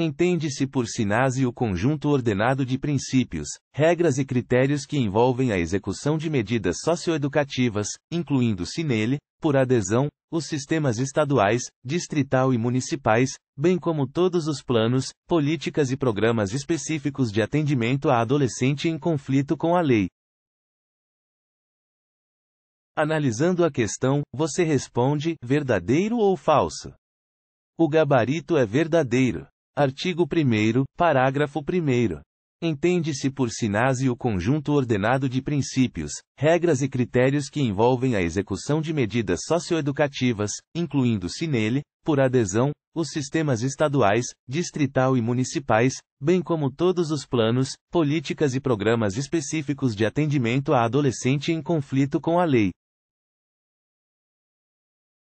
Entende-se por sinase o conjunto ordenado de princípios, regras e critérios que envolvem a execução de medidas socioeducativas, incluindo-se nele, por adesão, os sistemas estaduais, distrital e municipais, bem como todos os planos, políticas e programas específicos de atendimento a adolescente em conflito com a lei. Analisando a questão, você responde: verdadeiro ou falso? O gabarito é verdadeiro. Artigo 1 parágrafo 1 Entende-se por SINASE o conjunto ordenado de princípios, regras e critérios que envolvem a execução de medidas socioeducativas, incluindo-se nele, por adesão, os sistemas estaduais, distrital e municipais, bem como todos os planos, políticas e programas específicos de atendimento a adolescente em conflito com a lei,